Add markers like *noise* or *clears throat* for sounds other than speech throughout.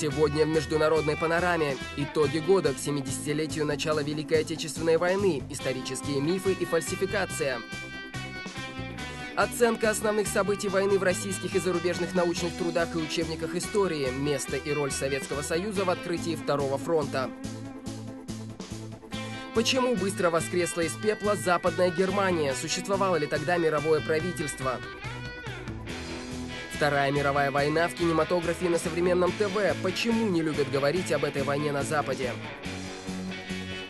Сегодня в международной панораме итоги года к 70-летию начала Великой Отечественной войны, исторические мифы и фальсификация. Оценка основных событий войны в российских и зарубежных научных трудах и учебниках истории, место и роль Советского Союза в открытии Второго фронта. Почему быстро воскресла из пепла Западная Германия? Существовало ли тогда мировое правительство? Вторая мировая война в кинематографе и на современном ТВ. Почему не любят говорить об этой войне на Западе?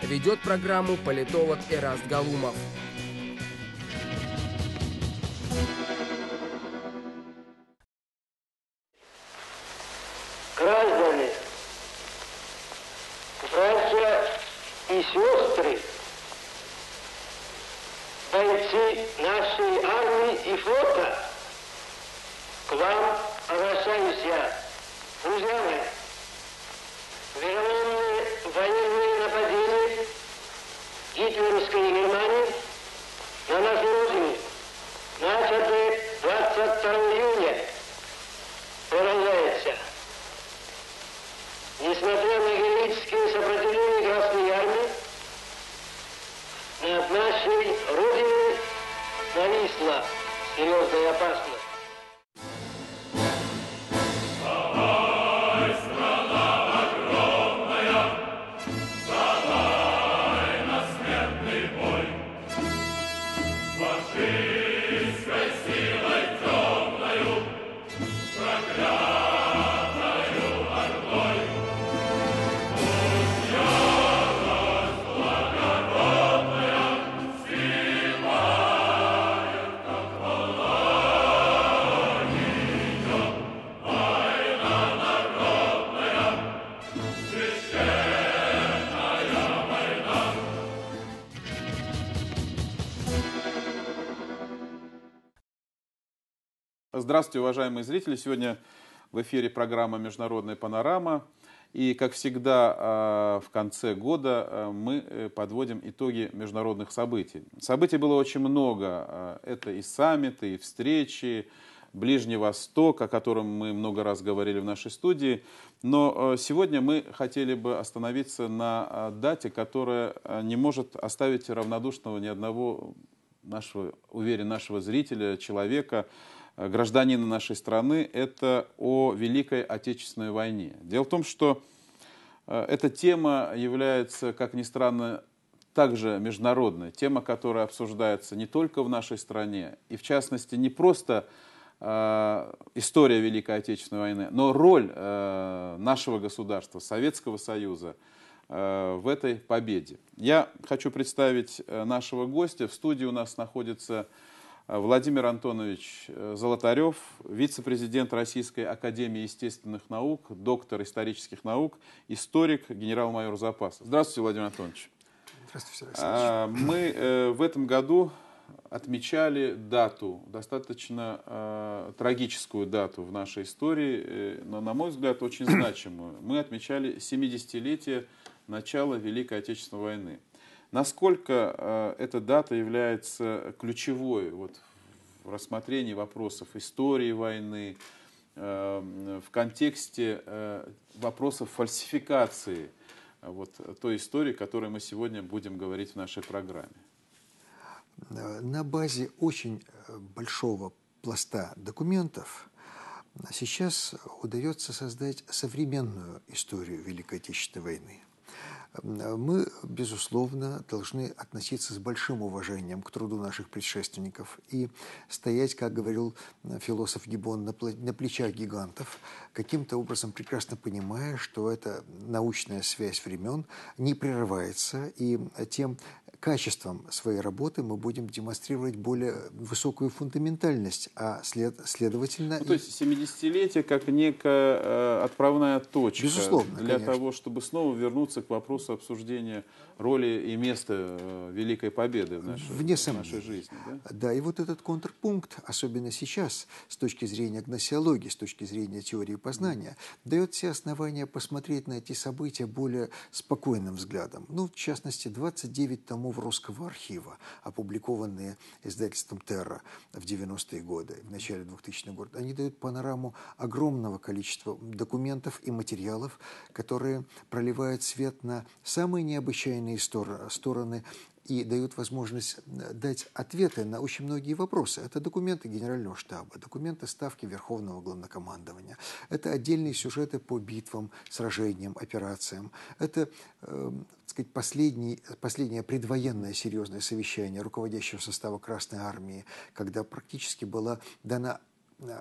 Ведет программу политолог Эраст Галумов. Граждане, братья и сестры, бойцы нашей армии и флота, Здравствуйте, уважаемые зрители. Сегодня в эфире программа «Международная панорама». И, как всегда, а, в конце года а, мы э, подводим итоги международных событий. Событий было очень много. А, это и саммиты, и встречи, Ближний Восток, о котором мы много раз говорили в нашей студии. Но э, сегодня мы хотели бы остановиться на дате, которая не может оставить равнодушного ни одного нашего, уверен, нашего зрителя, человека, гражданина нашей страны, это о Великой Отечественной войне. Дело в том, что э, эта тема является, как ни странно, также международной тема, которая обсуждается не только в нашей стране, и в частности не просто э, история Великой Отечественной войны, но роль э, нашего государства, Советского Союза в этой победе. Я хочу представить нашего гостя. В студии у нас находится Владимир Антонович э, Золотарев, вице-президент Российской Академии Естественных Наук, доктор исторических наук, историк, генерал-майор запаса. Здравствуйте, Владимир Антонович. Здравствуйте, а, Мы э, в этом году отмечали дату, достаточно э, трагическую дату в нашей истории, но, на мой взгляд, очень *clears throat* значимую. Мы отмечали 70-летие начала Великой Отечественной войны. Насколько э, эта дата является ключевой вот, в рассмотрении вопросов истории войны, эм, в контексте э, вопросов фальсификации э, вот, той истории, о которой мы сегодня будем говорить в нашей программе? На базе очень большого пласта документов сейчас удается создать современную историю Великой Отечественной войны мы, безусловно, должны относиться с большим уважением к труду наших предшественников и стоять, как говорил философ Гибон, на плечах гигантов, каким-то образом прекрасно понимая, что эта научная связь времен не прерывается, и тем качеством своей работы мы будем демонстрировать более высокую фундаментальность, а след, следовательно... Ну, то есть 70-летие как некая э, отправная точка Безусловно, для конечно. того, чтобы снова вернуться к вопросу обсуждения роли и места э, Великой Победы в нашей, Вне в нашей жизни. Да? да, и вот этот контрпункт, особенно сейчас, с точки зрения гносеологии, с точки зрения теории познания, mm. дает все основания посмотреть на эти события более спокойным взглядом. Ну, в частности, 29 тому томов Русского архива, опубликованные издательством «Терра» в 90-е годы, в начале 2000-х годов, они дают панораму огромного количества документов и материалов, которые проливают свет на самые необычайные стороны и дает возможность э, дать ответы на очень многие вопросы. Это документы Генерального штаба, документы Ставки Верховного Главнокомандования, это отдельные сюжеты по битвам, сражениям, операциям, это э, сказать, последний, последнее предвоенное серьезное совещание руководящего состава Красной Армии, когда практически была дана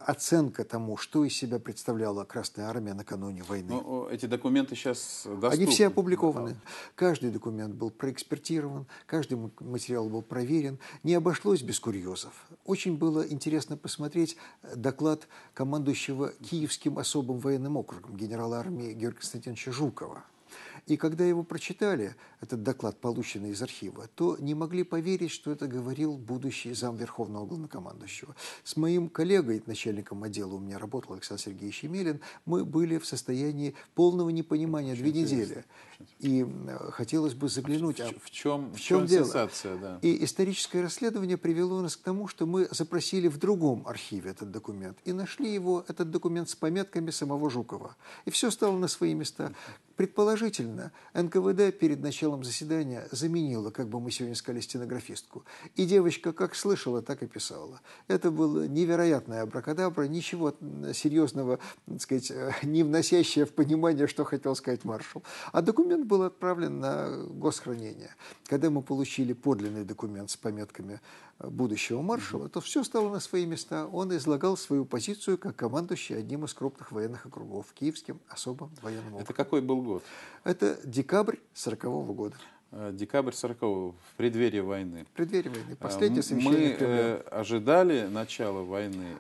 оценка тому, что из себя представляла Красная Армия накануне войны. Но ну, эти документы сейчас доступны. Они все опубликованы. Да. Каждый документ был проэкспертирован, каждый материал был проверен. Не обошлось без курьезов. Очень было интересно посмотреть э, доклад командующего Киевским особым военным округом генерала армии Георгия Константиновича Жукова. И когда его прочитали, этот доклад, полученный из архива, то не могли поверить, что это говорил будущий зам Верховного главнокомандующего. С моим коллегой, начальником отдела у меня работал Александр Сергеевич Емелин, мы были в состоянии полного непонимания очень две недели. И э, хотелось бы заглянуть, а в, а в чем, в чем, чем дело? Сенсация, да. И историческое расследование привело нас к тому, что мы запросили в другом архиве этот документ и нашли его, этот документ с пометками самого Жукова. И все стало на свои места. Предположительно, НКВД перед началом заседания заменила, как бы мы сегодня сказали, стенографистку. И девочка как слышала, так и писала. Это было невероятное абракадабра, ничего э, серьезного, так сказать, э, не вносящее в понимание, что хотел сказать маршал. А документ был отправлен на госхранение. Когда мы получили подлинный документ с пометками будущего маршала, то все стало на свои места. Он излагал свою позицию как командующий одним из крупных военных округов, Киевским особым военным округом. Это какой был год? Это декабрь 40 года. Э, декабрь 40 в преддверии войны. В преддверии войны. Э, Последнее совещание Мы Кремля. Э, ожидали начала войны.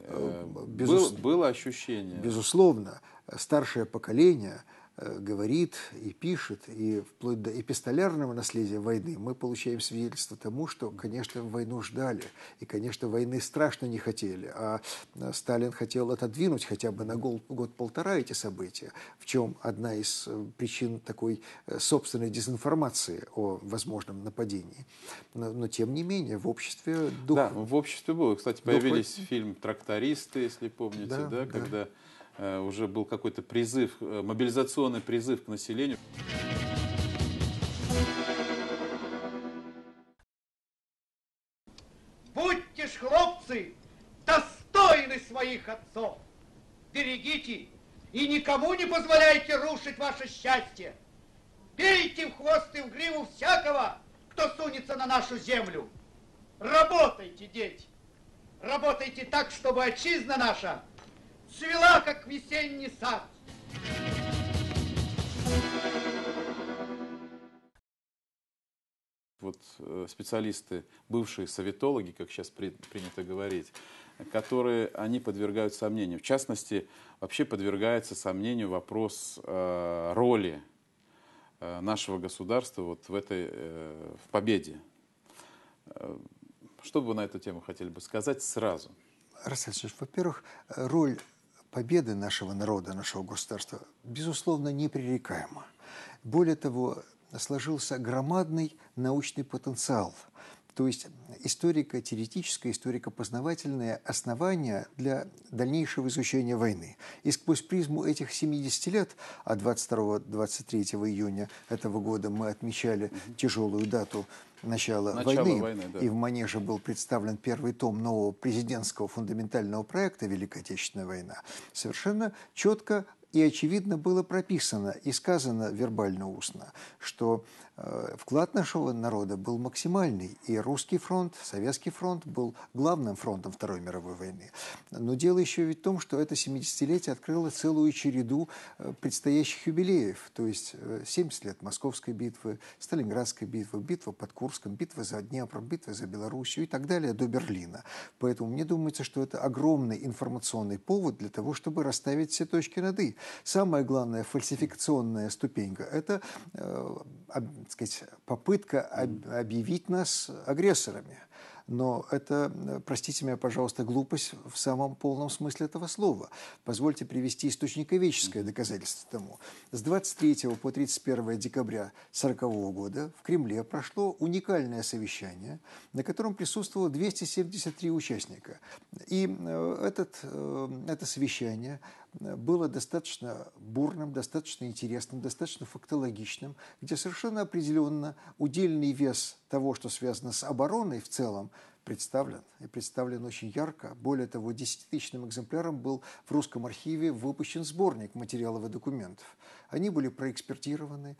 Безус... Было, было ощущение. Безусловно. Старшее поколение – Э, говорит и пишет, и вплоть до эпистолярного наследия войны мы получаем свидетельство тому, что, конечно, войну ждали, и, конечно, войны страшно не хотели, а э, Сталин хотел отодвинуть хотя бы на год-полтора эти события, в чем одна из э, причин такой собственной дезинформации о возможном нападении. Но, но тем не менее, в обществе дух... Да, в обществе было. Кстати, появились дух... фильм «Трактористы», если помните, да, да, да. когда Э, уже был какой-то призыв, э, мобилизационный призыв к населению. Будьте ж, хлопцы, достойны своих отцов! Берегите и никому не позволяйте рушить ваше счастье! Бейте в хвост и в гриву всякого, кто сунется на нашу землю! Работайте, дети! Работайте так, чтобы отчизна наша – цвела, как весенний сад. Вот э, специалисты, бывшие советологи, как сейчас принято говорить, которые они подвергают сомнению. В частности, вообще подвергается сомнению вопрос э, роли э, нашего государства вот в этой э, в победе. Э, что бы вы на эту тему хотели бы сказать сразу? Рассель во-первых, э, роль победа нашего народа, нашего государства, безусловно, непререкаема. Более того, сложился громадный научный потенциал – то есть историко-теоретическое, историко-познавательное основание для дальнейшего изучения войны. И сквозь призму этих 70 лет, а 22-23 июня этого года мы отмечали тяжелую дату начала Начало войны, войны да. и в Манеже был представлен первый том нового президентского фундаментального проекта «Великая Отечественная война», совершенно четко и очевидно было прописано и сказано вербально-устно, что Э, вклад нашего народа был максимальный, и русский фронт, советский фронт был главным фронтом Второй мировой войны. Но дело еще ведь в том, что это 70-летие открыло целую череду э, предстоящих юбилеев, то есть 70 э, лет Московской битвы, Сталинградской битвы, битва под Курском, битва за Днепр, битва за Белоруссию и так далее до Берлина. Поэтому мне думается, что это огромный информационный повод для того, чтобы расставить все точки над «и». Самая главная фальсификационная ступенька – это так сказать, попытка объявить нас агрессорами. Но это, простите меня, пожалуйста, глупость в самом полном смысле этого слова. Позвольте привести источниковеческое доказательство тому. С 23 по 31 декабря 1940 года в Кремле прошло уникальное совещание, на котором присутствовало 273 участника. И э, этот, э, это совещание было достаточно бурным, достаточно интересным, достаточно фактологичным, где совершенно определенно удельный вес того, что связано с обороной в целом, представлен, и представлен очень ярко. Более того, десятитысячным экземпляром был в русском архиве выпущен сборник материалов и документов. Они были проэкспертированы,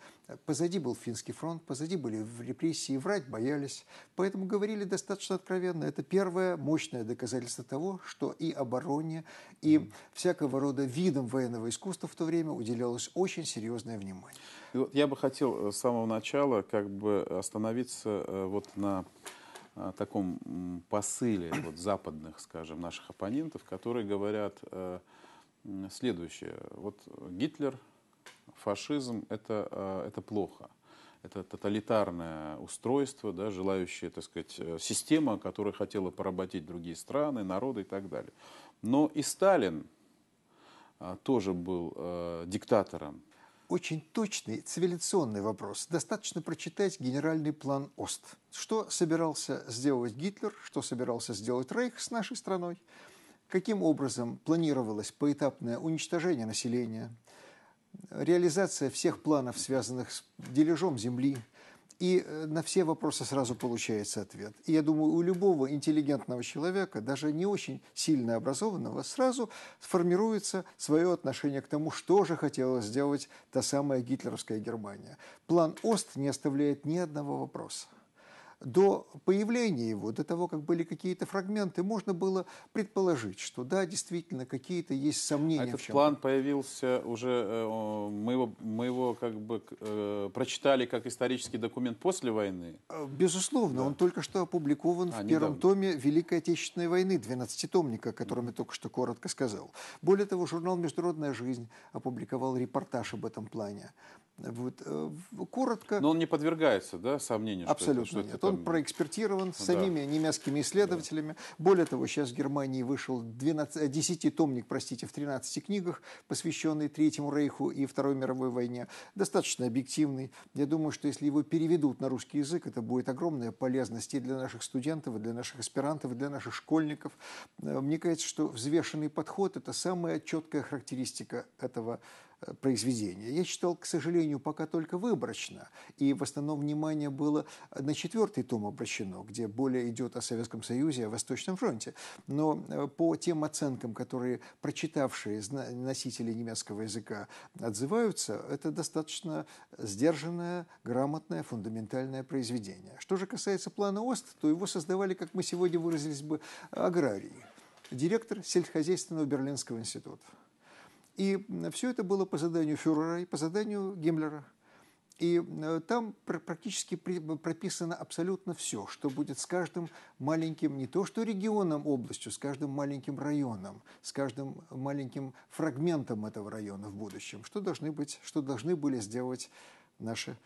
позади был финский фронт, позади были в репрессии, врать боялись, поэтому говорили достаточно откровенно. Это первое мощное доказательство того, что и обороне, и всякого рода видам военного искусства в то время уделялось очень серьезное внимание. Я бы хотел э, с самого начала как бы остановиться э, вот на таком посыле вот, западных, скажем, наших оппонентов, которые говорят э, следующее. Вот Гитлер, фашизм это, э, это плохо. Это тоталитарное устройство, да, желающее, так сказать, э, система, которая хотела поработить другие страны, народы и так далее. Но и Сталин тоже был диктатором, очень точный цивилизационный вопрос. Достаточно прочитать генеральный план ОСТ. Что собирался сделать Гитлер, что собирался сделать Рейх с нашей страной, каким образом планировалось поэтапное уничтожение населения, реализация всех планов, связанных с дележом земли, и э, на все вопросы сразу получается ответ. И я думаю, у любого интеллигентного человека, даже не очень сильно образованного, сразу сформируется свое отношение к тому, что же хотела сделать та самая гитлеровская Германия. План ОСТ не оставляет ни одного вопроса до появления его, до того, как были какие-то фрагменты, можно было предположить, что да, действительно, какие-то есть сомнения. Этот в план появился уже, э, мы его, мы его как бы э, прочитали как исторический документ после войны? Э, безусловно, да. он только что опубликован а, в первом недавно. томе Великой Отечественной войны, 12-томника, о котором я только что коротко сказал. Более того, журнал «Международная жизнь» опубликовал репортаж об этом плане. Вот. Э, коротко. Но он не подвергается да, сомнению? Абсолютно что это, что нет. Это там... Он проэкспертирован самими да. немецкими исследователями. Да. Более того, сейчас в Германии вышел 12, 10-томник, э, простите, в 13 книгах, посвященный Третьему Рейху и Второй мировой войне. Достаточно объективный. Я думаю, что если его переведут на русский язык, это будет огромная полезность и для наших студентов, и для наших аспирантов, и для наших школьников. Э, мне кажется, что взвешенный подход – это самая четкая характеристика этого Э, произведения. Я читал, к сожалению, пока только выборочно, и в основном внимание было на четвертый том обращено, где более идет о Советском Союзе, о Восточном фронте. Но э, по тем оценкам, которые прочитавшие носители немецкого языка отзываются, это достаточно сдержанное, грамотное, фундаментальное произведение. Что же касается плана ОСТ, то его создавали, как мы сегодня выразились бы, аграрии. Директор сельскохозяйственного Берлинского института. И все это было по заданию фюрера и по заданию Гиммлера. И там практически прописано абсолютно все, что будет с каждым маленьким, не то что регионом, областью, с каждым маленьким районом, с каждым маленьким фрагментом этого района в будущем, что должны, быть, что должны были сделать наши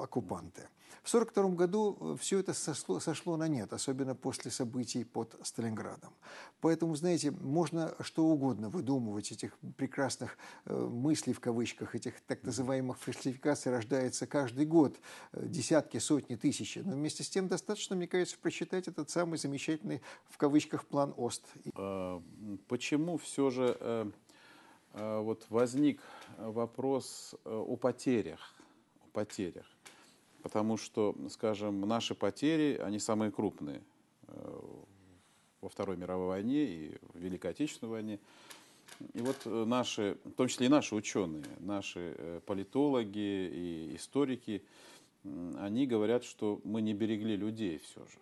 оккупанты. В 1942 году э, все это сошло, сошло на нет, особенно после событий под Сталинградом. Поэтому, знаете, можно что угодно выдумывать этих прекрасных э, мыслей в кавычках, этих так называемых фальсификаций рождается каждый год э, десятки, сотни, тысячи. Но вместе с тем достаточно, мне кажется, прочитать этот самый замечательный в кавычках план ОСТ. А, почему все же э, э, вот возник э, вопрос э, о потерях? О потерях потому что, скажем, наши потери, они самые крупные э, во Второй мировой войне и в Великой Отечественной войне. И вот э, наши, в том числе и наши ученые, наши э, политологи и историки, они говорят, что мы не берегли людей все же.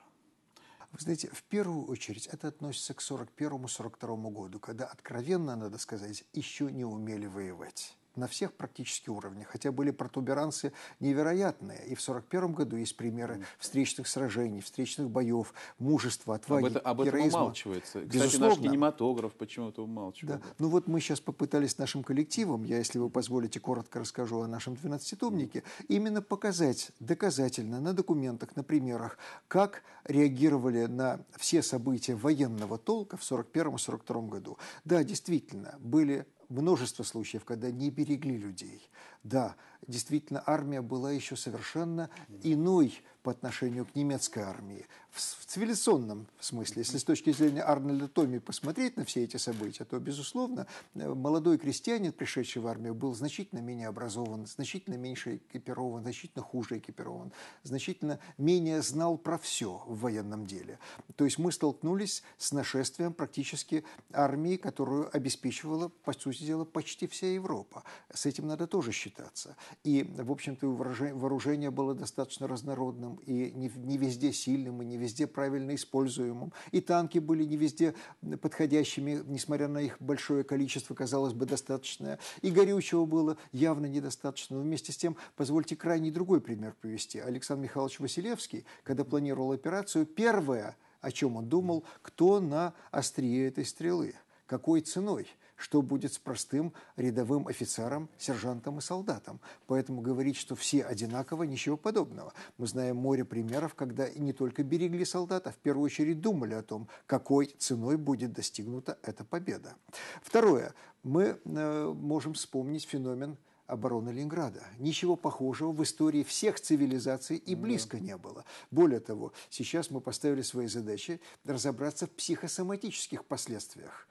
Вы знаете, в первую очередь это относится к 41-42 году, когда, откровенно надо сказать, еще не умели воевать на всех практически уровнях, хотя были протуберанцы невероятные. И в 1941 году есть примеры встречных сражений, встречных боев, мужества, отваги, об это, об героизма. этом умалчивается. Кстати, Безусловно. наш кинематограф почему-то умалчивает. Да. Ну вот мы сейчас попытались нашим коллективом, я, если вы позволите, коротко расскажу о нашем 12-томнике, именно показать доказательно на документах, на примерах, как реагировали на все события военного толка в 1941-1942 году. Да, действительно, были множество случаев, когда не берегли людей. Да, действительно, армия была еще совершенно иной по отношению к немецкой армии в цивилизационном смысле, если с точки зрения Арнольда Томми посмотреть на все эти события, то, безусловно, э, молодой крестьянин, пришедший в армию, был значительно менее образован, значительно меньше экипирован, значительно хуже экипирован, значительно менее знал про все в военном деле. То есть мы столкнулись с нашествием практически армии, которую обеспечивала, по сути дела, почти вся Европа. С этим надо тоже считаться. И, в общем-то, вооружение было достаточно разнородным, и не везде сильным, и не везде правильно используемым. И танки были не везде подходящими, несмотря на их большое количество, казалось бы, достаточное. И горючего было явно недостаточно. Но вместе с тем, позвольте крайний другой пример привести. Александр Михайлович Василевский, когда планировал операцию, первое, о чем он думал, кто на острие этой стрелы, какой ценой – что будет с простым рядовым офицером, сержантом и солдатом. Поэтому говорить, что все одинаково, ничего подобного. Мы знаем море примеров, когда не только берегли солдата, а в первую очередь думали о том, какой ценой будет достигнута эта победа. Второе. Мы э, можем вспомнить феномен обороны Ленинграда. Ничего похожего в истории всех цивилизаций и близко не было. Более того, сейчас мы поставили свои задачи разобраться в психосоматических последствиях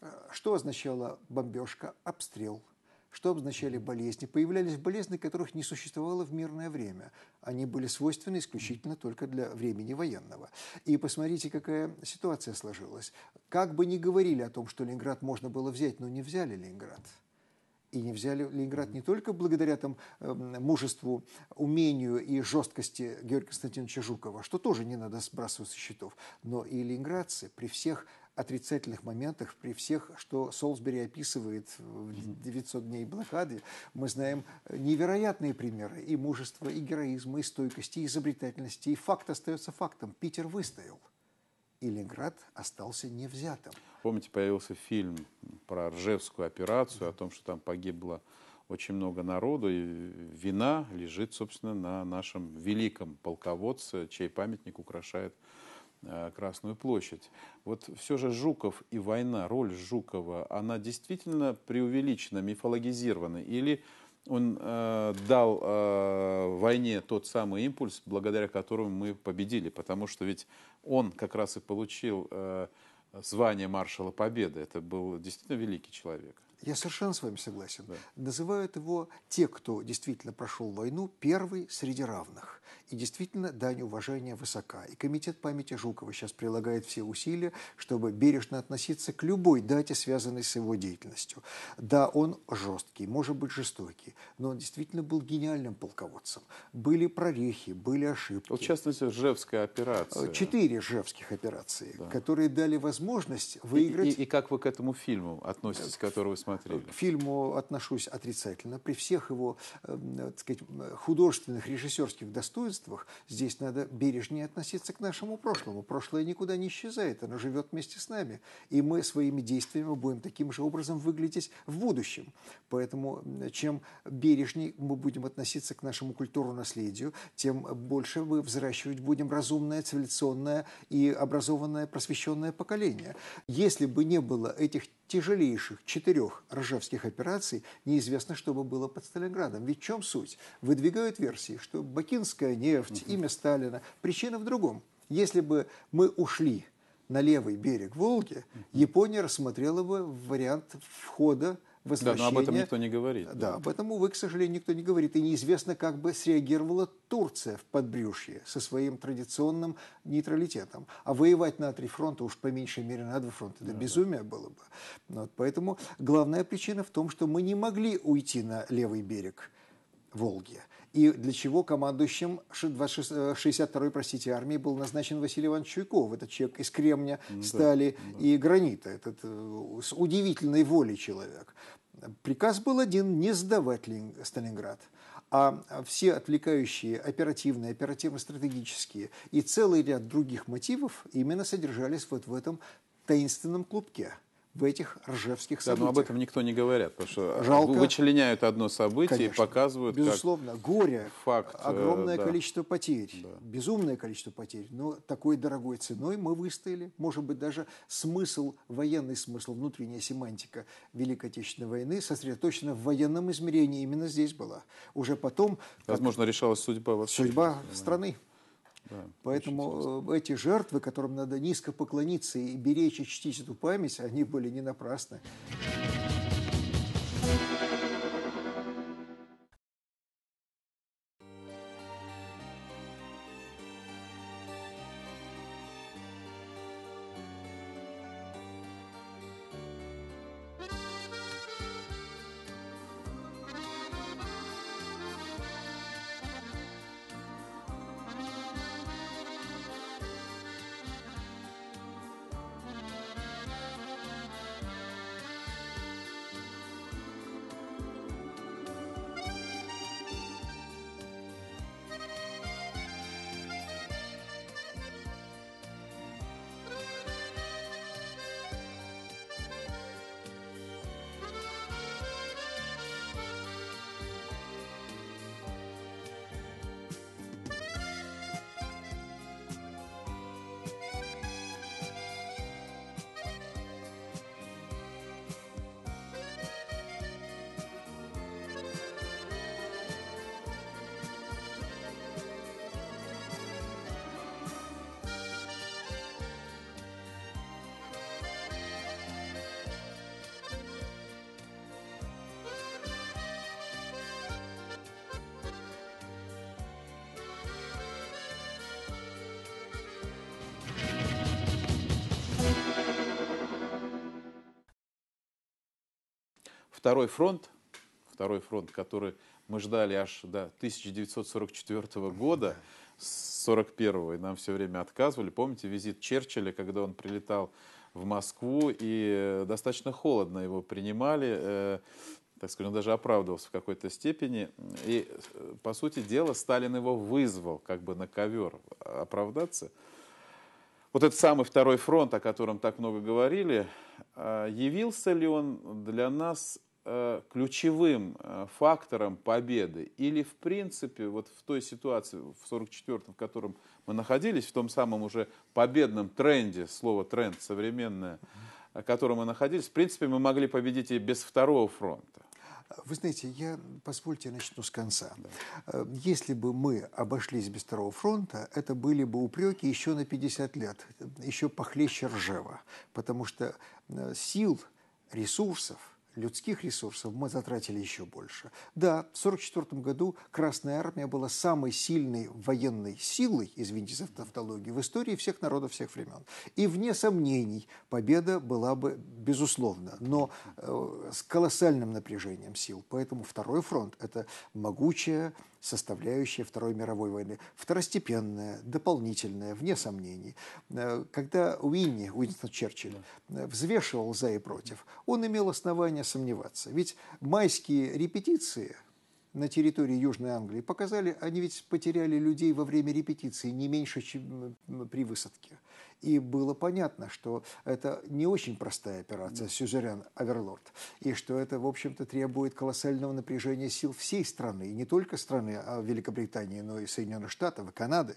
Э, что означала бомбежка, обстрел? Что обозначали болезни? Появлялись болезни, которых не существовало в мирное время. Они были свойственны исключительно только для времени военного. И посмотрите, какая ситуация сложилась. Как бы ни говорили о том, что Ленинград можно было взять, но не взяли Ленинград. И не взяли Ленинград не только благодаря там, эм, мужеству, умению и жесткости Георгия Константиновича Жукова, что тоже не надо сбрасывать со счетов, но и ленинградцы при всех отрицательных моментах при всех, что Солсбери описывает в 900 дней блокады, мы знаем э, невероятные примеры и мужества, и героизма, и стойкости, и изобретательности. И факт остается фактом. Питер выстоял. И Ленинград остался невзятым. Помните, появился фильм про Ржевскую операцию, о том, что там погибло очень много народу, и вина лежит, собственно, на нашем великом полководце, чей памятник украшает Э, Красную площадь. Вот все же Жуков и война, роль Жукова, она действительно преувеличена, мифологизирована? Или он э, дал э, войне тот самый импульс, благодаря которому мы победили? Потому что ведь он как раз и получил э, звание маршала Победы. Это был действительно великий человек. Я совершенно с вами согласен. Да. Называют его те, кто действительно прошел войну, первый среди равных. И действительно, дань уважения высока. И Комитет памяти Жукова сейчас прилагает все усилия, чтобы бережно относиться к любой дате, связанной с его деятельностью. Да, он жесткий, может быть жестокий, но он действительно был гениальным полководцем. Были прорехи, были ошибки. Вот, в частности, Жевская операция. Э, четыре Жевских операции, да. которые дали возможность выиграть... И, и, и как вы к этому фильму относитесь, э, который вы смотрели? К фильму отношусь отрицательно. При всех его, эм, э, так сказать, художественных, режиссерских достоинствах обстоятельствах здесь надо бережнее относиться к нашему прошлому. Прошлое никуда не исчезает, оно живет вместе с нами. И мы своими действиями будем таким же образом выглядеть в будущем. Поэтому чем бережнее мы будем относиться к нашему культурному наследию, тем больше мы взращивать будем разумное, цивилизационное и образованное, просвещенное поколение. Если бы не было этих тяжелейших четырех ржевских операций неизвестно, что бы было под Сталинградом. Ведь в чем суть? Выдвигают версии, что бакинская нефть, угу. имя Сталина. Причина в другом. Если бы мы ушли на левый берег Волги, Япония рассмотрела бы вариант входа возвращения. Да, но об этом никто не говорит. Да, да, об этом, увы, к сожалению, никто не говорит. И неизвестно, как бы среагировала Турция в подбрюшье со своим традиционным нейтралитетом. А воевать на три фронта, уж по меньшей мере на два фронта, это ну да, безумие да. было бы. Ну вот, поэтому главная причина в том, что мы не могли уйти на левый берег Волги и для чего командующим 62-й, э, простите, армии был назначен Василий Иванович Чуйков. Это человек из кремня, ну, стали да, да. и гранита. Этот, э, с удивительной волей человек. Приказ был один – не сдавать Сталинград а все отвлекающие оперативные, оперативно-стратегические и целый ряд других мотивов именно содержались вот в этом таинственном клубке в этих ржевских событиях. Да, но об этом никто не говорят, потому что Жалко, вычленяют одно событие конечно, и показывают Безусловно, как горе, факт, э, огромное да. количество потерь, да. безумное количество потерь, но такой дорогой ценой мы выстояли. Может быть, даже смысл, военный смысл, внутренняя семантика Великой Отечественной войны сосредоточена в военном измерении, именно здесь была. Уже потом... Возможно, решалась судьба вообще. Судьба страны. Да, Поэтому э, эти жертвы, которым надо низко поклониться и беречь и чтить эту память, они были не напрасны. второй фронт, второй фронт, который мы ждали аж до 1944 года, с 41-го, и нам все время отказывали. Помните визит Черчилля, когда он прилетал в Москву, и э, достаточно холодно его принимали, э, так скажем, даже оправдывался в какой-то степени. И, э, по сути дела, Сталин его вызвал как бы на ковер оправдаться. Вот этот самый второй фронт, о котором так много говорили, а, явился ли он для нас Э, ключевым э, фактором победы или, в принципе, вот в той ситуации, в 44-м, в котором мы находились, в том самом уже победном тренде, слово «тренд» современное, в котором мы находились, в принципе, мы могли победить и без второго фронта. Вы знаете, я, позвольте, я начну с конца. Да. Э, если бы мы обошлись без Второго фронта, это были бы упреки еще на 50 лет, еще похлеще Ржева, потому что сил, ресурсов – людских ресурсов мы затратили еще больше. Да, в 1944 году Красная Армия была самой сильной военной силой, извините за тавтологию, в истории всех народов всех времен. И вне сомнений победа была бы безусловно, но э, с колоссальным напряжением сил. Поэтому второй фронт – это могучая составляющая Второй мировой войны. Второстепенная, дополнительная, вне сомнений. Э, когда Уинни, Уинстон Черчилль, взвешивал за и против, он имел основания сомневаться. Ведь майские репетиции на территории Южной Англии показали, они ведь потеряли людей во время репетиции не меньше, чем при высадке. И было понятно, что это не очень простая операция «Сюзерен Аверлорд», и что это, в общем-то, требует колоссального напряжения сил всей страны, и не только страны а Великобритании, но и Соединенных Штатов, и Канады.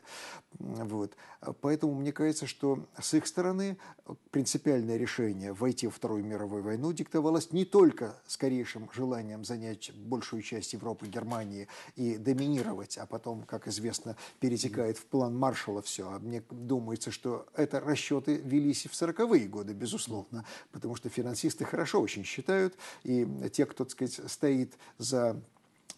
Вот. Поэтому мне кажется, что с их стороны принципиальное решение войти во Вторую мировую войну диктовалось не только скорейшим желанием занять большую часть Европы, Германии и доминировать, а потом, как известно, перетекает в план Маршалла все. А мне думается, что это это расчеты велись в 40-е годы, безусловно, потому что финансисты хорошо очень считают, и те, кто, так сказать, стоит за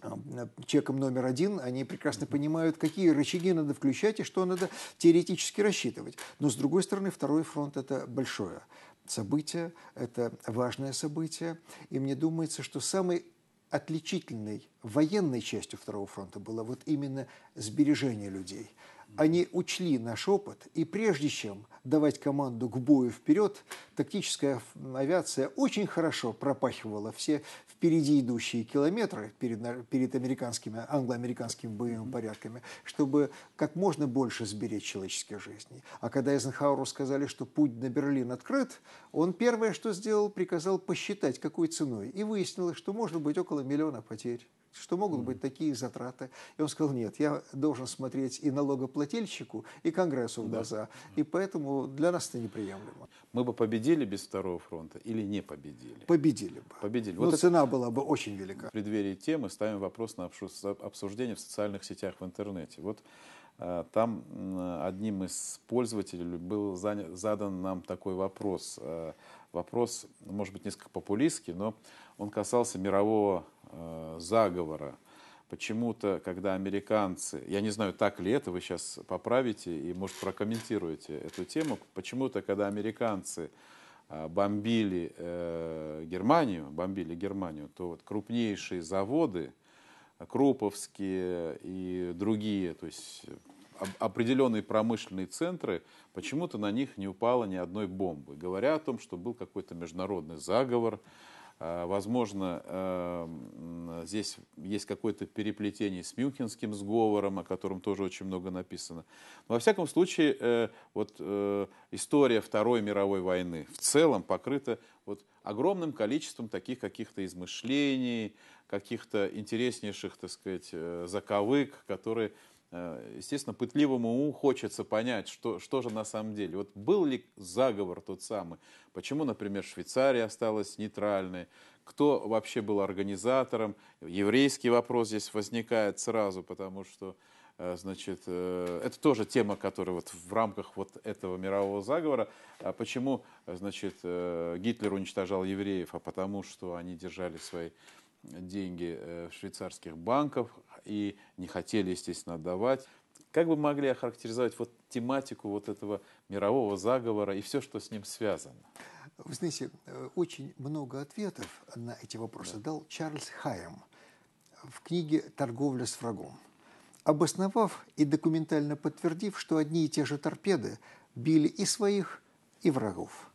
эм, чеком номер один, они прекрасно понимают, какие рычаги надо включать и что надо теоретически рассчитывать. Но, с другой стороны, второй фронт – это большое событие, это важное событие, и мне думается, что самый отличительной военной частью Второго фронта было вот именно сбережение людей – они учли наш опыт, и прежде чем давать команду к бою вперед, тактическая авиация очень хорошо пропахивала все впереди идущие километры перед, перед американскими, англоамериканскими боевыми порядками, чтобы как можно больше сберечь человеческие жизни. А когда Эйзенхауэру сказали, что путь на Берлин открыт, он первое, что сделал, приказал посчитать, какой ценой. И выяснилось, что может быть около миллиона потерь что могут быть такие затраты. И он сказал, нет, я должен смотреть и налогоплательщику, и Конгрессу в глаза. Да. И поэтому для нас это неприемлемо. Мы бы победили без Второго фронта или не победили? Победили бы. Победили. Но вот цена это... была бы очень велика. В преддверии темы ставим вопрос на обсуждение в социальных сетях в интернете. Вот а, там одним из пользователей был задан нам такой вопрос. А, вопрос, может быть, несколько популистский, но он касался мирового а, заговора. Почему-то, когда американцы, я не знаю, так ли это, вы сейчас поправите и, может, прокомментируете эту тему, почему-то, когда американцы бомбили э, Германию, бомбили Германию, то вот крупнейшие заводы, Кроповские и другие, то есть определенные промышленные центры, почему-то на них не упало ни одной бомбы, говоря о том, что был какой-то международный заговор, Э, возможно, эм, здесь есть какое-то переплетение с Мюнхенским сговором, о котором тоже очень много написано. Но, во всяком случае, э, вот э, история Второй мировой войны в целом покрыта вот огромным количеством таких каких-то измышлений, каких-то интереснейших, так сказать, заковык, которые Э, естественно, пытливому уму хочется понять, что, что же на самом деле. Вот был ли заговор тот самый? Почему, например, Швейцария осталась нейтральной? Кто вообще был организатором? Еврейский вопрос здесь возникает сразу, потому что э, значит, э, это тоже тема, которая вот в рамках вот этого мирового заговора. А Почему, значит, Гитлер уничтожал евреев? А потому что они держали свои деньги э, в швейцарских банков и не хотели, естественно, отдавать. Как бы могли охарактеризовать вот тематику вот этого мирового заговора и все, что с ним связано? Вы знаете, э, очень много ответов на эти вопросы да. дал Чарльз Хайем в книге «Торговля с врагом», обосновав и документально подтвердив, что одни и те же торпеды били и своих, и врагов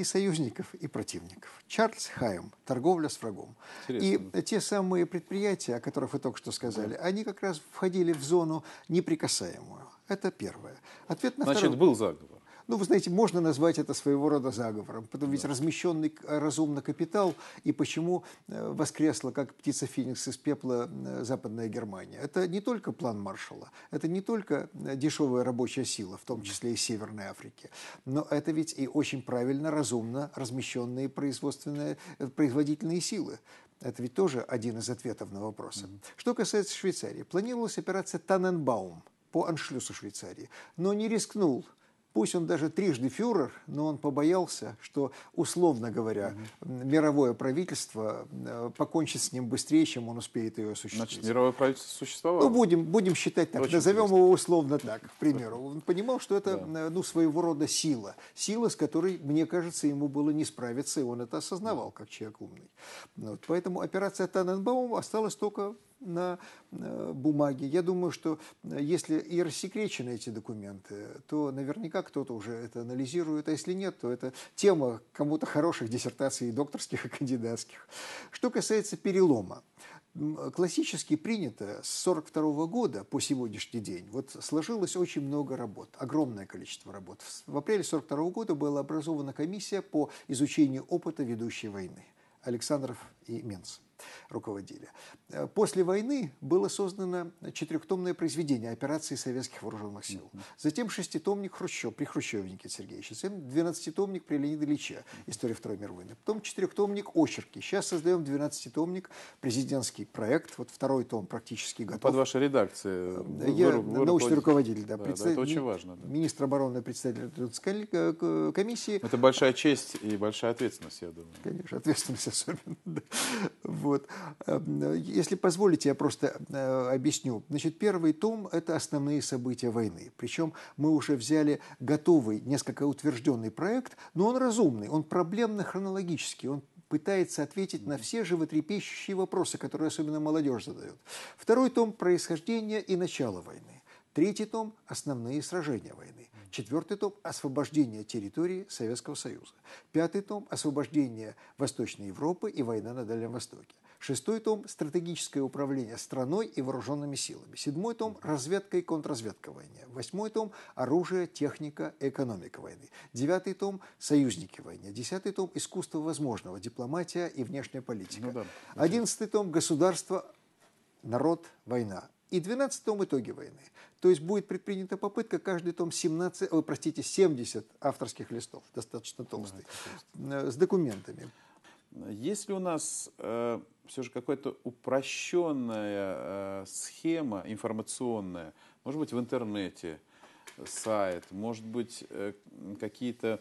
и союзников, и противников. Чарльз Хайм «Торговля с врагом». Интересно. И те самые предприятия, о которых вы только что сказали, они как раз входили в зону неприкасаемую. Это первое. Ответ на Значит, второй... был заговор. Ну, вы знаете, можно назвать это своего рода заговором. Потом ведь размещенный разумно капитал и почему э, воскресла, как птица Феникс из пепла, э, Западная Германия. Это не только план Маршала, это не только э, дешевая рабочая сила, в том числе и Северной Африки, но это ведь и очень правильно, разумно размещенные производственные, производительные силы. Это ведь тоже один из ответов на вопросы. Mm -hmm. Что касается Швейцарии, планировалась операция Таненбаум по аншлюсу Швейцарии, но не рискнул Пусть он даже трижды фюрер, но он побоялся, что, условно говоря, mm мировое правительство э, покончит с ним быстрее, чем он успеет ее осуществить. Значит, мировое правительство существовало? Ну, будем, будем считать так. Очень Назовем интересно. его условно так, к примеру. Он понимал, что это да. Э, ну, своего рода сила. Сила, с которой, мне кажется, ему было не справиться, и он это осознавал, как человек умный. Вот. Поэтому операция Таненбаум осталась только на э, бумаге. Я думаю, что э, если и рассекречены эти документы, то наверняка кто-то уже это анализирует, а если нет, то это тема кому-то хороших диссертаций и докторских, и кандидатских. Что касается перелома, классически принято с 1942 года по сегодняшний день. Вот сложилось очень много работ, огромное количество работ. В апреле 1942 года была образована комиссия по изучению опыта ведущей войны Александров и Менц руководили. Э, после войны было создано четырехтомное произведение операции советских вооруженных сил. Затем шеститомник Хрущев, при Хрущеве Никита Сергеевича. Затем двенадцатитомник при Леониде Ильиче «История Второй мировой войны». Потом четырехтомник «Очерки». Сейчас создаем двенадцатитомник президентский проект. Вот второй том практически ну, готов. Под вашей редакцией. Э, э, я выруб, выруб, научный руководитель, да. да, председатель, да это очень важно. Да. Министр обороны, председатель комиссии. Это большая честь и большая ответственность, я думаю. Конечно, ответственность особенно. *laughs* Да. Вот. Вот. Эм, если позволите, я просто э, объясню. Значит, первый том – это основные события войны. Причем мы уже взяли готовый, несколько утвержденный проект, но он разумный, он проблемно-хронологический, он пытается ответить на все животрепещущие вопросы, которые особенно молодежь задает. Второй том – происхождение и начало войны. Третий том – основные сражения войны. Четвертый том – освобождение территории Советского Союза. Пятый том – освобождение Восточной Европы и война на Дальнем Востоке. Шестой том – стратегическое управление страной и вооруженными силами. Седьмой том – разведка и контрразведка войны. Восьмой том – оружие, техника, экономика войны. Девятый том – союзники войны. Десятый том – искусство возможного, дипломатия и внешняя политика. Ну да, Одиннадцатый том – государство, народ, война и 12 том итоги войны. То есть будет предпринята попытка каждый том 17, о, простите, 70 авторских листов, достаточно толстый, да, э, с документами есть ли у нас э, все же какая-то упрощенная э, схема информационная, может быть, в интернете сайт, может быть, э, какие-то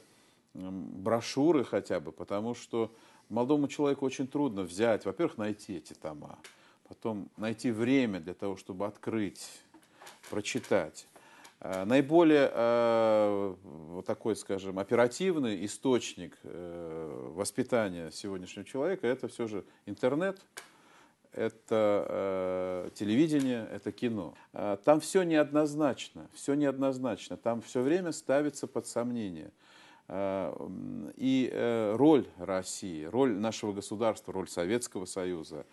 брошюры хотя бы, потому что молодому человеку очень трудно взять, во-первых, найти эти тома, потом найти время для того, чтобы открыть, прочитать. Э, наиболее э, вот такой, скажем, оперативный источник э, воспитания сегодняшнего человека это все же интернет, это телевидение, это кино. Там все неоднозначно, все неоднозначно, там все время ставится под сомнение. И роль России, роль нашего государства, роль Советского Союза,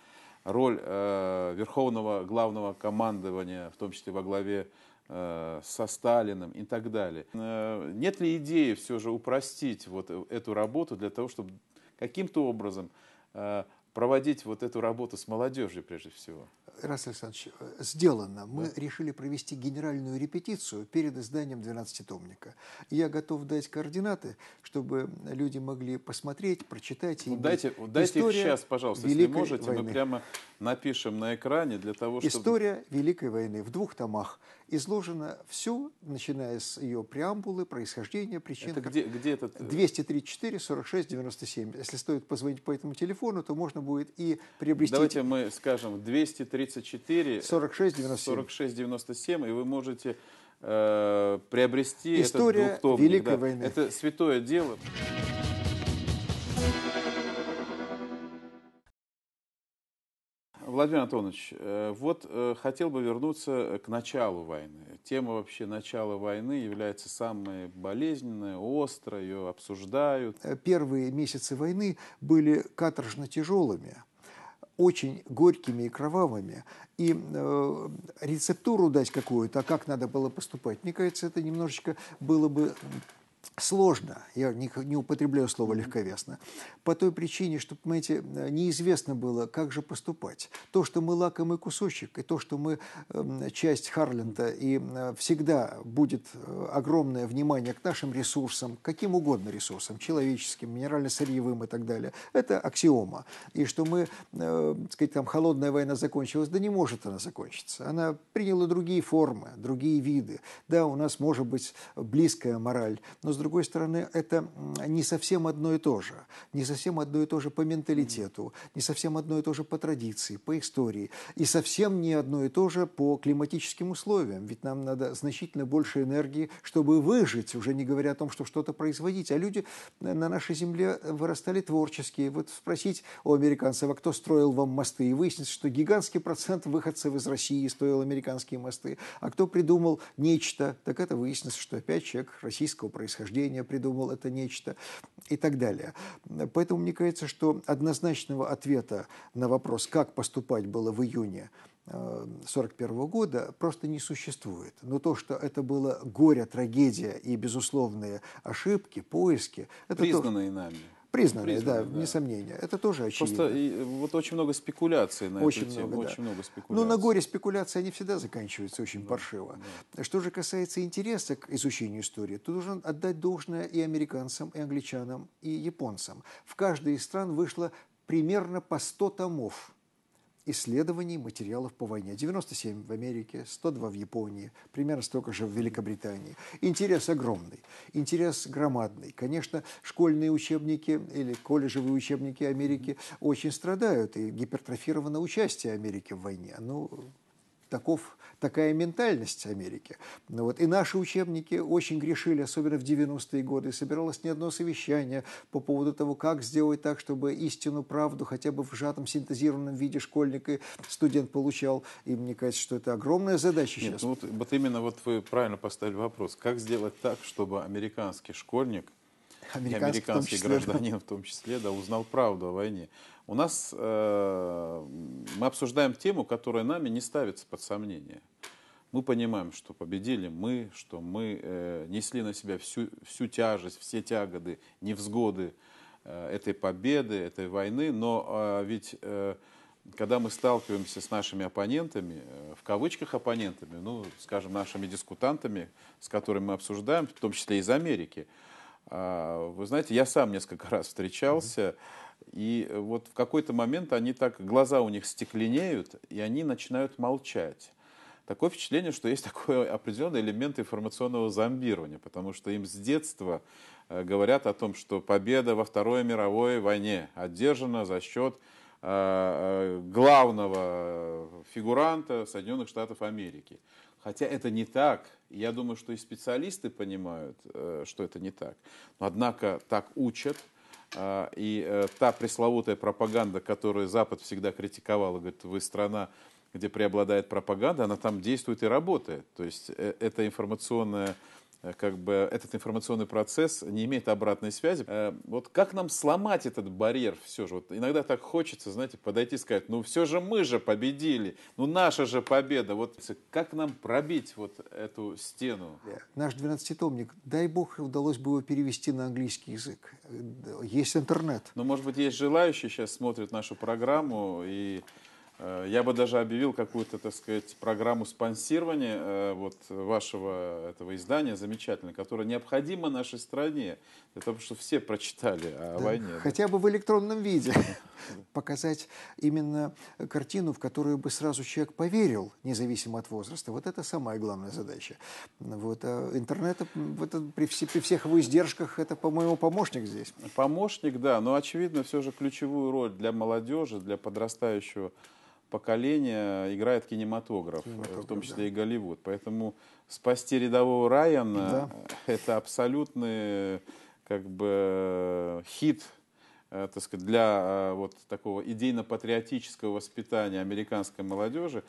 роль Верховного Главного Командования, в том числе во главе Э, со Сталиным и так далее. Э, нет ли идеи все же упростить вот эту работу для того, чтобы каким-то образом э, проводить вот эту работу с молодежью прежде всего? Раз Александрович, сделано. Мы да. решили провести генеральную репетицию перед изданием 12-томника. Я готов дать координаты, чтобы люди могли посмотреть, прочитать. Ну, дайте дайте их сейчас, пожалуйста, если можете. Войны. Мы прямо напишем на экране для того, чтобы... История Великой войны в двух томах изложено все, начиная с ее преамбулы, происхождения, причин. Это где, где этот? 234 46 97. Если стоит позвонить по этому телефону, то можно будет и приобрести... Давайте мы скажем 234 46 97. 46 97, и вы можете э, приобрести История этот двухтомник. Великой да. войны. Это святое дело. Владимир Антонович, э, вот э, хотел бы вернуться э, к началу войны. Тема вообще начала войны является самой болезненной, острой, ее обсуждают. Первые месяцы войны были каторжно тяжелыми очень горькими и кровавыми. И э, рецептуру дать какую-то, а как надо было поступать, мне кажется, это немножечко было бы сложно, я не, не употребляю слово легковесно, по той причине, что, понимаете, э, неизвестно было, как же поступать. То, что мы лакомый кусочек, и то, что мы э, часть Харленда, и э, всегда будет э, огромное внимание к нашим ресурсам, каким угодно ресурсам, человеческим, минерально-сырьевым и так далее, это аксиома. И что мы, э, сказать, там холодная война закончилась, да не может она закончиться. Она приняла другие формы, другие виды. Да, у нас может быть близкая мораль, но с другой стороны, это не совсем одно и то же. Не совсем одно и то же по менталитету, не совсем одно и то же по традиции, по истории, и совсем не одно и то же по климатическим условиям. Ведь нам надо значительно больше энергии, чтобы выжить, уже не говоря о том, что что-то производить. А люди э, на нашей земле вырастали творческие. Вот спросить у американцев, а кто строил вам мосты, и выяснится, что гигантский процент выходцев из России строил американские мосты. А кто придумал нечто, так это выяснится, что опять человек российского происхождения рождения придумал это нечто и так далее. Поэтому мне кажется, что однозначного ответа на вопрос, как поступать было в июне 1941 э, года просто не существует. Но то, что это было горе, трагедия и безусловные ошибки, поиски... Это признанные то, нами. Признанные, Признанные да, да, вне сомнения. Это тоже очевидно. Просто и, вот очень много спекуляций на очень эту много, тему. Да. Очень много спекуляций. Но ну, на горе спекуляции они всегда заканчиваются очень да, паршиво. Да. Что же касается интереса к изучению истории, то должен отдать должное и американцам, и англичанам, и японцам. В каждой из стран вышло примерно по 100 томов исследований материалов по войне. 97 в Америке, 102 в Японии, примерно столько же в Великобритании. Интерес огромный, интерес громадный. Конечно, школьные учебники или колледжевые учебники Америки очень страдают, и гипертрофировано участие Америки в войне. Ну, таков такая ментальность Америки. Ну, вот. И наши учебники очень грешили, особенно в 90-е годы. Собиралось не одно совещание по поводу того, как сделать так, чтобы истину, правду хотя бы в сжатом, синтезированном виде школьник и студент получал. И мне кажется, что это огромная задача Нет, сейчас. Ну, вот, вот именно вот вы правильно поставили вопрос. Как сделать так, чтобы американский школьник американский, и американский в гражданин в том числе, да, узнал правду о войне. У нас э, мы обсуждаем тему, которая нами не ставится под сомнение. Мы понимаем, что победили мы, что мы э, несли на себя всю, всю тяжесть, все тяготы, невзгоды э, этой победы, этой войны. Но э, ведь э, когда мы сталкиваемся с нашими оппонентами, э, в кавычках оппонентами, ну, скажем, нашими дискутантами, с которыми мы обсуждаем, в том числе из Америки, э, вы знаете, я сам несколько *laughs* раз встречался mm-hmm и э, вот в какой-то момент они так, глаза у них стекленеют, и они начинают молчать. Такое впечатление, что есть *laughs* такой определенный элемент информационного зомбирования, потому что им с детства э, говорят о том, что победа во Второй мировой войне одержана за счет э, главного фигуранта Соединенных Штатов Америки. Хотя это не так. Я думаю, что и специалисты понимают, что это не так. Но, однако так учат, а, и э, та пресловутая пропаганда, которую Запад всегда критиковал, и говорит, вы страна, где преобладает пропаганда, она там действует и работает. То есть э, это информационная Э, как бы этот информационный процесс не имеет обратной связи. Э, вот как нам сломать этот барьер все же? Вот иногда так хочется, знаете, подойти и сказать, ну все же мы же победили, ну наша же победа. Вот как нам пробить вот эту стену? Э, наш 12-томник, дай бог, удалось бы его перевести на английский язык. Есть интернет. Ну, может быть, есть желающие сейчас смотрят нашу программу и Э, я бы даже объявил какую-то, так сказать, программу спонсирования э, вот вашего этого издания замечательного, которое необходимо нашей стране, для того, чтобы все прочитали о да, войне. Хотя да. бы в электронном виде. *laughs* Показать именно картину, в которую бы сразу человек поверил, независимо от возраста. Вот это самая главная задача. Вот, а интернет это, при, все, при всех его издержках, это, по-моему, помощник здесь. Помощник, да, но, очевидно, все же ключевую роль для молодежи, для подрастающего поколения играет кинематограф, э, кинематограф в том числе да. и Голливуд. Поэтому спасти рядового Райана да. это абсолютный как бы хит э, так сказать, для э, вот такого идейно-патриотического воспитания американской молодежи.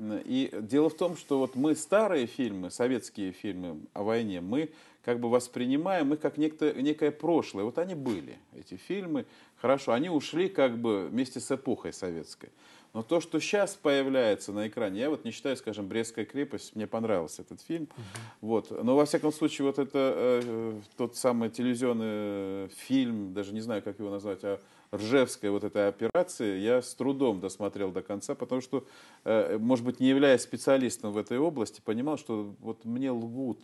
И дело в том, что вот мы старые фильмы, советские фильмы о войне, мы как бы воспринимаем их как некто, некое прошлое. Вот они были, эти фильмы, хорошо, они ушли как бы вместе с эпохой советской. Но то, что сейчас появляется на экране, я вот не считаю, скажем, «Брестская крепость», мне понравился этот фильм. uh Вот. Но, во всяком случае, вот это э, э тот самый телевизионный э, фильм, даже не знаю, как его назвать, а Ржевская вот эта операция, я с трудом досмотрел до конца, потому что, э, может быть, не являясь специалистом в этой области, понимал, что вот мне лгут,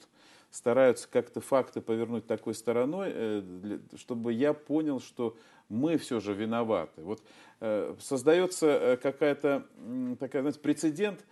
стараются как-то факты повернуть такой стороной, э, чтобы я понял, что мы все же виноваты. Вот Э, создается э, какая-то такая, знаете, прецедент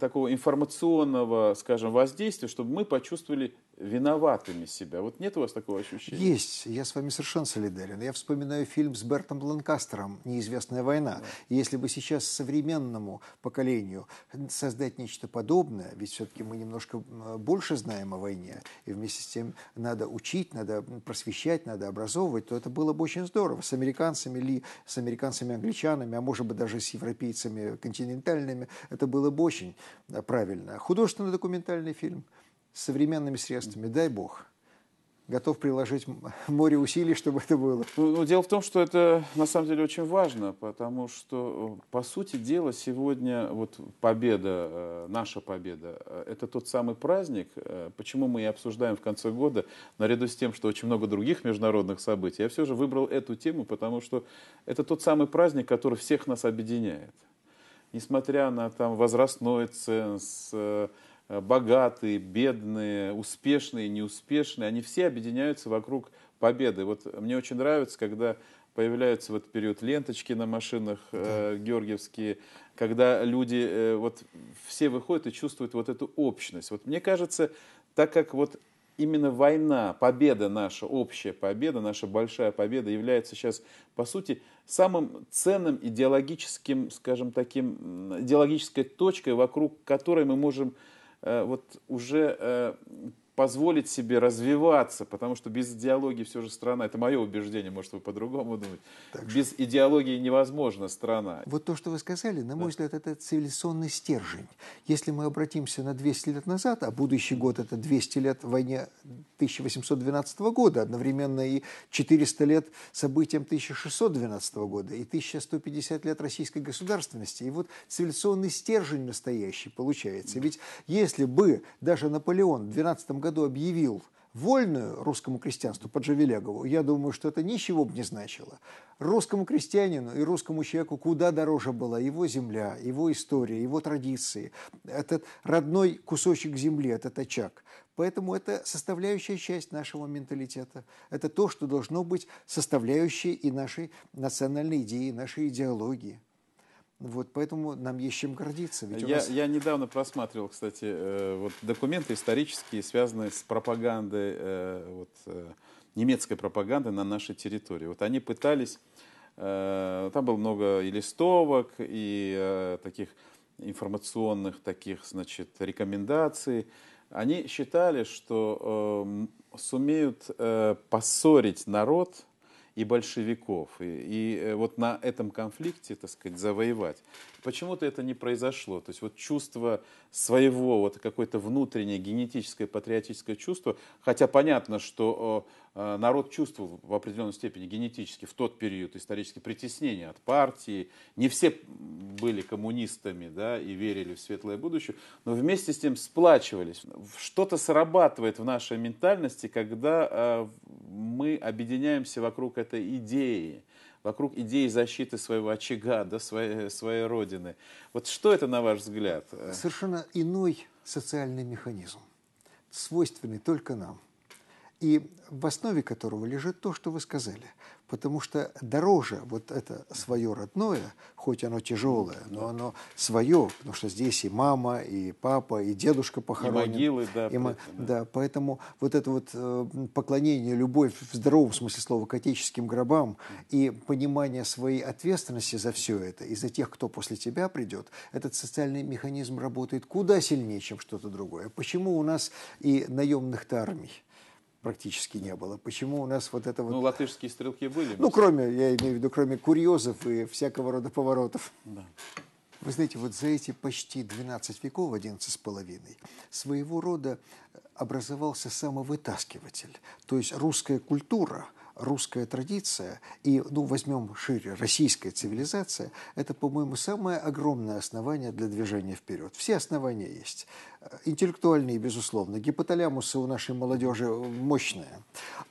такого информационного, скажем, воздействия, чтобы мы почувствовали виноватыми себя. Вот нет у вас такого ощущения? Есть. Я с вами совершенно солидарен. Я вспоминаю фильм с Бертом Ланкастером «Неизвестная война». Да. Если бы сейчас современному поколению создать нечто подобное, ведь все-таки мы немножко больше знаем о войне, и вместе с тем надо учить, надо просвещать, надо образовывать, то это было бы очень здорово. С американцами ли, с американцами-англичанами, а может быть даже с европейцами континентальными, это было бы очень правильно. Художественно-документальный фильм – современными средствами, дай бог, готов приложить море усилий, чтобы это было. Ну, ну, дело в том, что это на самом деле очень важно, потому что, э, по сути дела, сегодня вот победа, э, наша победа, э, это тот самый праздник, почему мы и обсуждаем в конце года, наряду с тем, что очень много других международных событий, я все же выбрал эту тему, потому что это тот самый праздник, который всех нас объединяет. Несмотря на там возрастной ценз, Э, богатые, бедные, успешные, неуспешные, они все объединяются вокруг победы. Вот мне очень нравится, когда появляются в этот период ленточки на машинах э, да. э, георгиевские, когда люди, э, вот все выходят и чувствуют вот эту общность. Вот мне кажется, так как вот именно война, победа наша, общая победа, наша большая победа является сейчас, по сути, самым ценным идеологическим, скажем таким, идеологической точкой, вокруг которой мы можем Э, вот уже э, позволить себе развиваться, потому что без идеологии все же страна, это мое убеждение, может, вы по-другому думаете, так без что... идеологии невозможна страна. Вот то, что вы сказали, на мой да. взгляд, это цивилизационный стержень. Если мы обратимся на 200 лет назад, а будущий год это 200 лет войне 1812 года, одновременно и 400 лет событиям 1612 года и 1150 лет российской государственности, и вот цивилизационный стержень настоящий получается. Ведь если бы даже Наполеон 12 году объявил вольную русскому крестьянству под Джавелегову, я думаю, что это ничего бы не значило. Русскому крестьянину и русскому человеку куда дороже была его земля, его история, его традиции, этот родной кусочек земли, этот очаг. Поэтому это составляющая часть нашего менталитета. Это то, что должно быть составляющей и нашей национальной идеи, нашей идеологии. Вот, поэтому нам есть чем гордиться. Ведь я, нас... я недавно просматривал, кстати, э, вот документы исторические, связанные с пропагандой, э, вот, э, немецкой пропагандой на нашей территории. Вот они пытались, там было много и листовок, и таких информационных таких, значит, рекомендаций. Они считали, что э, сумеют э, поссорить народ и большевиков. И, и э, вот на этом конфликте, так сказать, завоевать Почему-то это не произошло. То есть вот чувство своего, вот какое-то внутреннее генетическое патриотическое чувство, хотя понятно, что э, народ чувствовал в определенной степени генетически в тот период исторически притеснение от партии. Не все были коммунистами да, и верили в светлое будущее, но вместе с тем сплачивались. Что-то срабатывает в нашей ментальности, когда э, мы объединяемся вокруг этой идеи вокруг идеи защиты своего очага, да, своей, своей родины. Вот что это, на ваш взгляд? Э, Совершенно иной социальный механизм, свойственный только нам, и в основе которого лежит то, что вы сказали потому что дороже вот это свое родное, хоть оно тяжелое, но оно свое, потому что здесь и мама, и папа, и дедушка похоронен. И могилы, да. И, поэтому, да. да, поэтому вот это вот э, поклонение, любовь в здоровом смысле слова к отеческим гробам и понимание своей ответственности за все это и за тех, кто после тебя придет, этот социальный механизм работает куда сильнее, чем что-то другое. Почему у нас и наемных-то армий? практически не было. Почему у нас вот это вот... Ну, латышские стрелки были. Ну, кроме, я имею в виду, кроме курьезов и всякого рода поворотов. Да. Вы знаете, вот за эти почти 12 веков, 11 с половиной, своего рода образовался самовытаскиватель. То есть русская культура, русская традиция и, ну, возьмем шире, российская цивилизация, это, по-моему, самое огромное основание для движения вперед. Все основания есть интеллектуальные, безусловно. Гипоталямусы у нашей молодежи мощные.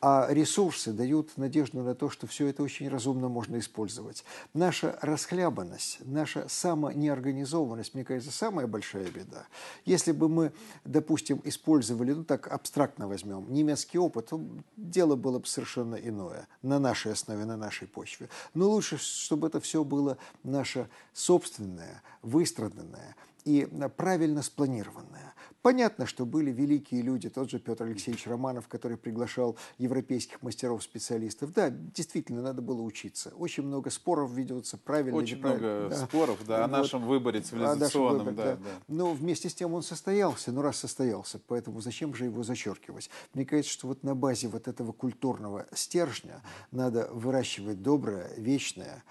А ресурсы дают надежду на то, что все это очень разумно можно использовать. Наша расхлябанность, наша самонеорганизованность, мне кажется, самая большая беда. Если бы мы, допустим, использовали, ну так абстрактно возьмем, немецкий опыт, то ну, дело было бы совершенно иное. На нашей основе, на нашей почве. Но лучше, чтобы это все было наше собственное, выстраданное – и э, правильно спланированная. Понятно, что были великие люди, тот же Петр Алексеевич Романов, который приглашал европейских мастеров-специалистов. Да, действительно, надо было учиться. Очень много споров ведется, правильно, Очень много да. споров, да, о нашем выборе цивилизационном. Выбор, да, да. Да. Но вместе с тем он состоялся, ну раз состоялся, поэтому зачем же его зачеркивать? Мне кажется, что вот на базе вот этого культурного стержня надо выращивать доброе, вечное,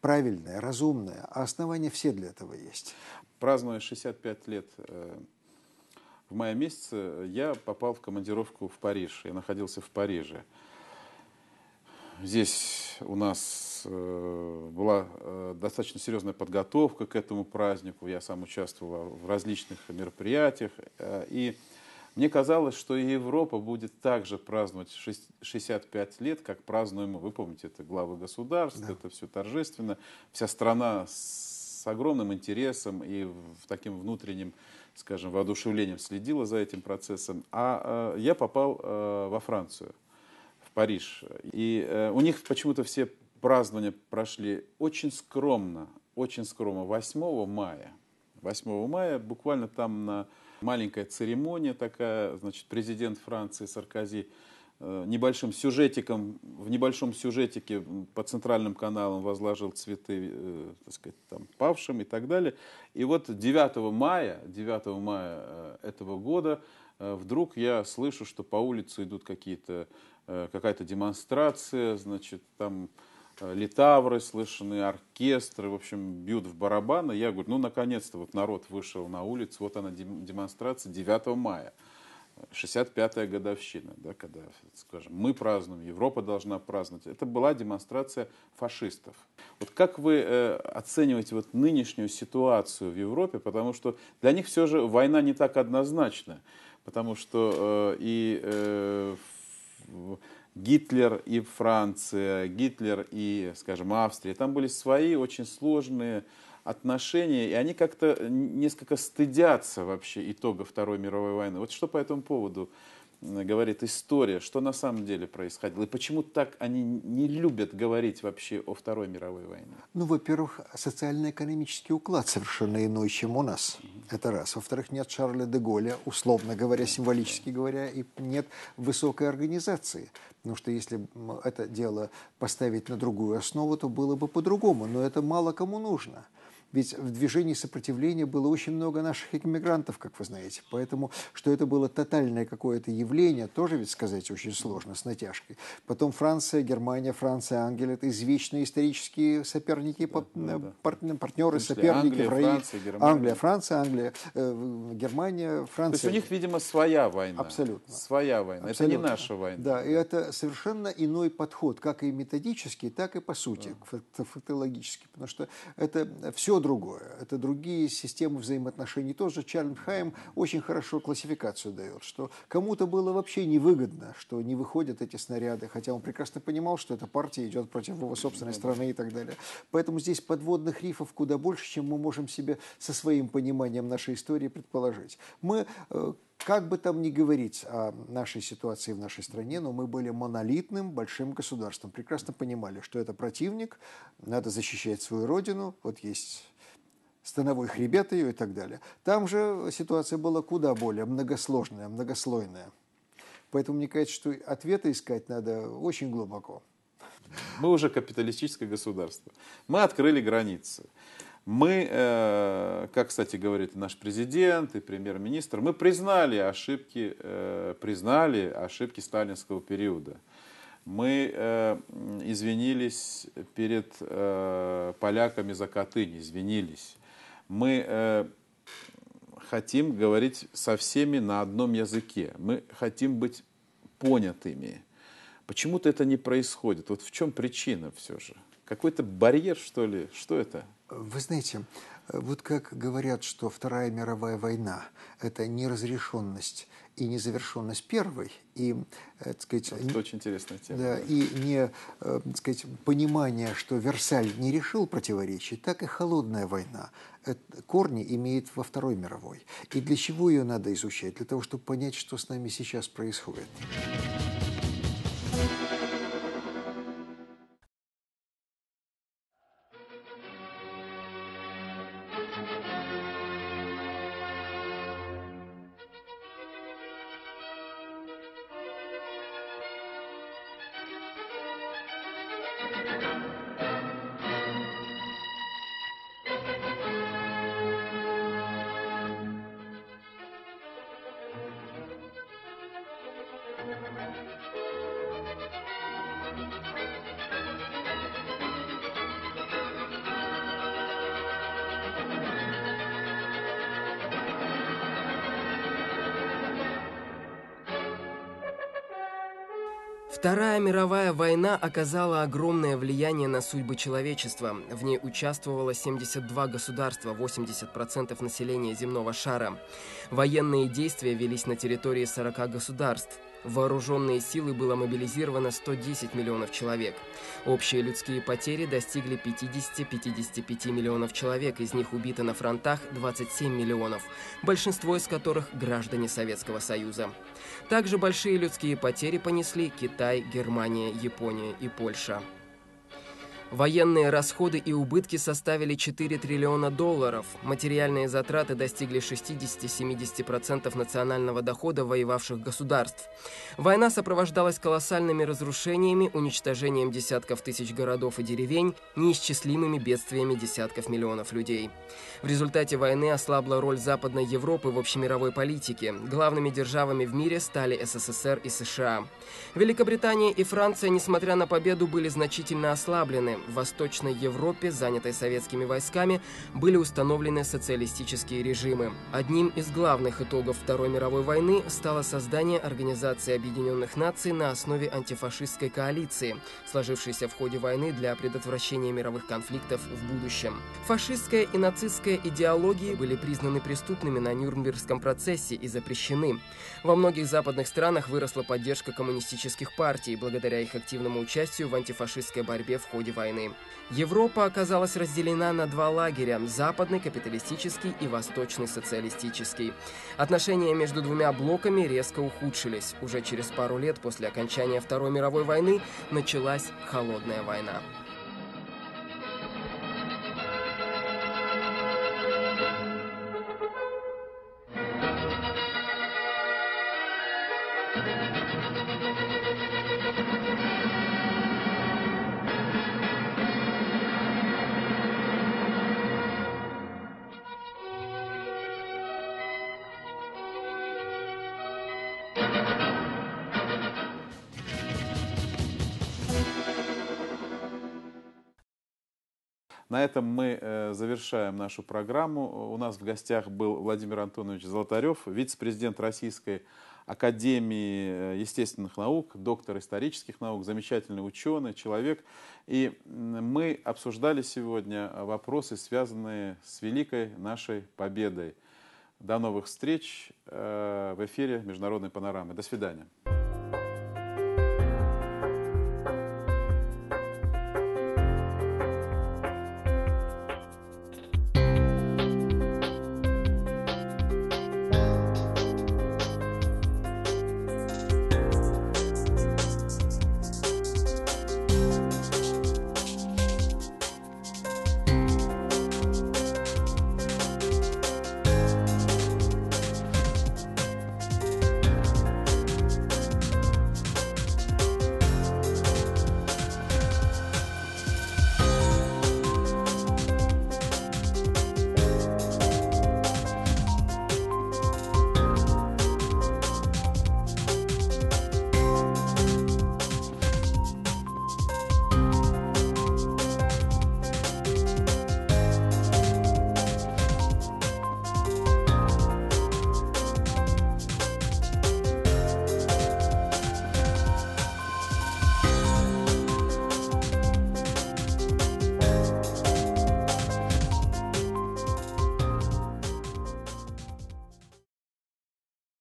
правильное, разумное, а основания все для этого есть празднуя 65 лет э, в мае месяце, я попал в командировку в Париж. Я находился в Париже. Здесь у нас э, была э, достаточно серьезная подготовка к этому празднику. Я сам участвовал в различных мероприятиях. И мне казалось, что и Европа будет также праздновать 65 лет, как празднуем мы. Вы помните, это главы государств, да. это все торжественно. Вся страна с огромным интересом и в таким внутренним, скажем, воодушевлением следила за этим процессом. А э, я попал э, во Францию, в Париж. И э, у них почему-то все празднования прошли очень скромно, очень скромно, 8 мая. 8 мая буквально там на маленькая церемония такая, значит, президент Франции Саркози Э, небольшим сюжетиком, в небольшом сюжетике по центральным каналам возложил цветы, э, так сказать, там, павшим и так далее. И вот 9 мая, 9 мая э, этого года вдруг я слышу, что по улице идут какие-то, какая-то демонстрация, значит, там литавры слышны, оркестры, в общем, бьют в барабаны. Я говорю, ну, наконец-то вот народ вышел на улицу, вот она демонстрация 9 мая. 65-я годовщина, да, когда, скажем, мы празднуем, Европа должна праздновать. Это была демонстрация фашистов. Вот как вы э, оцениваете вот нынешнюю ситуацию в Европе, потому что для них все же война не так однозначна, потому что э, и э, Гитлер и Франция, Гитлер и, скажем, Австрия, там были свои очень сложные отношения, и они как-то несколько стыдятся вообще итога Второй мировой войны. Вот что по этому поводу э, говорит история, что на самом деле происходило, и почему так они не любят говорить вообще о Второй мировой войне? Ну, во-первых, социально-экономический уклад совершенно иной, чем у нас. Mm-hmm. Это раз. Во-вторых, нет Шарля де Голля, условно говоря, символически говоря, и нет высокой организации. Потому что если это дело поставить на другую основу, то было бы по-другому, но это мало кому нужно. Ведь в движении сопротивления было очень много наших иммигрантов, как вы знаете. Поэтому, что это было тотальное какое-то явление, тоже ведь сказать очень сложно, с натяжкой. Потом Франция, Германия, Франция, Англия – это извечные исторические соперники, да, да, ну да. Пар ну, партнеры, числе, соперники. Англия, Фра... Франция, Германия. Англия, Франция, Англия, э, Германия, Франция. То есть у них, видимо, своя война. Абсолютно. Своя война. Абсолютно. Это не наша война. Да, и это совершенно иной подход, как и методический, так и по сути, да. фактологический. Потому что это все другое. Это другие системы взаимоотношений. Тоже Чарльз Чарленхайм очень хорошо классификацию дает, что кому-то было вообще невыгодно, что не выходят эти снаряды, хотя он прекрасно понимал, что эта партия идет против его собственной страны и так далее. Поэтому здесь подводных рифов куда больше, чем мы можем себе со своим пониманием нашей истории предположить. Мы э, как бы там ни говорить о нашей ситуации в нашей стране, но мы были монолитным большим государством. Прекрасно понимали, что это противник, надо защищать свою родину. Вот есть становой хребет ее и так далее. Там же ситуация была куда более многосложная, многослойная. Поэтому мне кажется, что ответы искать надо очень глубоко. Мы уже капиталистическое государство. Мы открыли границы. Мы, э, как, кстати, говорит наш президент и премьер-министр, мы признали ошибки, э, признали ошибки сталинского периода. Мы э, извинились перед поляками за Катынь, извинились. Мы хотим говорить со всеми на одном языке. Мы хотим быть понятыми. Почему-то это не происходит. Вот в чем причина все же? Какой-то барьер, что ли? Что это? Вы знаете, э, вот как говорят, что Вторая мировая война – это неразрешенность и незавершенность первой, и, э, так сказать, это не, очень интересная тема. Да, да. и не, э, так сказать, понимание, что Версаль не решил противоречий, так и холодная война корни имеет во Второй мировой. И для чего ее надо изучать? Для того, чтобы понять, что с нами сейчас происходит. мировая война оказала огромное влияние на судьбы человечества. В ней участвовало 72 государства, 80% населения земного шара. Военные действия велись на территории 40 государств в вооруженные силы было мобилизировано 110 миллионов человек. Общие людские потери достигли 50-55 миллионов человек, из них убито на фронтах 27 миллионов, большинство из которых граждане Советского Союза. Также большие людские потери понесли Китай, Германия, Япония и Польша. Военные расходы и убытки составили 4 триллиона долларов. Материальные затраты достигли 60-70% национального дохода воевавших государств. Война сопровождалась колоссальными разрушениями, уничтожением десятков тысяч городов и деревень, неисчислимыми бедствиями десятков миллионов людей. В результате войны ослабла роль Западной Европы в общемировой политике. Главными державами в мире стали СССР и США. Великобритания и Франция, несмотря на победу, были значительно ослаблены в Восточной Европе, занятой советскими войсками, были установлены социалистические режимы. Одним из главных итогов Второй мировой войны стало создание Организации Объединенных Наций на основе антифашистской коалиции, сложившейся в ходе войны для предотвращения мировых конфликтов в будущем. Фашистская и нацистская идеологии были признаны преступными на Нюрнбергском процессе и запрещены. Во многих западных странах выросла поддержка коммунистических партий благодаря их активному участию в антифашистской борьбе в ходе войны войны. Европа оказалась разделена на два лагеря – западный капиталистический и восточный социалистический. Отношения между двумя блоками резко ухудшились. Уже через пару лет после окончания Второй мировой войны началась Холодная война. На этом мы э, завершаем нашу программу. У нас в гостях был Владимир Антонович Золотарев, вице-президент Российской Академии э, естественных наук, доктор исторических наук, замечательный ученый, человек. И мы обсуждали сегодня вопросы, связанные с великой нашей победой. До новых встреч э, в эфире Международной панорамы. До свидания.